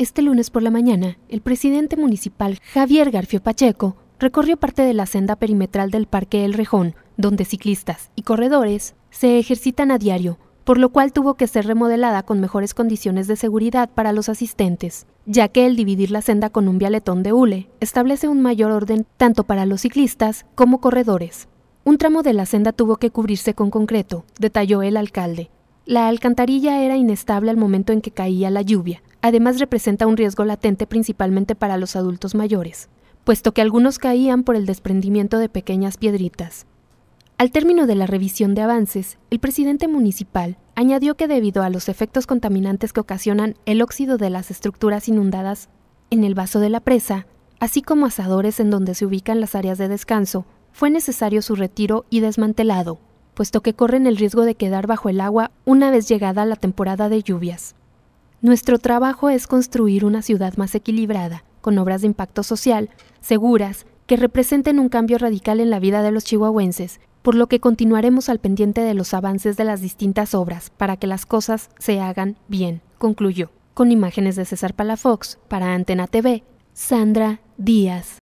Este lunes por la mañana, el presidente municipal Javier Garfio Pacheco recorrió parte de la senda perimetral del Parque El Rejón, donde ciclistas y corredores se ejercitan a diario, por lo cual tuvo que ser remodelada con mejores condiciones de seguridad para los asistentes, ya que el dividir la senda con un vialetón de hule establece un mayor orden tanto para los ciclistas como corredores. Un tramo de la senda tuvo que cubrirse con concreto, detalló el alcalde, la alcantarilla era inestable al momento en que caía la lluvia. Además representa un riesgo latente principalmente para los adultos mayores, puesto que algunos caían por el desprendimiento de pequeñas piedritas. Al término de la revisión de avances, el presidente municipal añadió que debido a los efectos contaminantes que ocasionan el óxido de las estructuras inundadas en el vaso de la presa, así como asadores en donde se ubican las áreas de descanso, fue necesario su retiro y desmantelado, puesto que corren el riesgo de quedar bajo el agua una vez llegada la temporada de lluvias. Nuestro trabajo es construir una ciudad más equilibrada, con obras de impacto social, seguras, que representen un cambio radical en la vida de los chihuahuenses, por lo que continuaremos al pendiente de los avances de las distintas obras para que las cosas se hagan bien, concluyó. Con imágenes de César Palafox, para Antena TV, Sandra Díaz.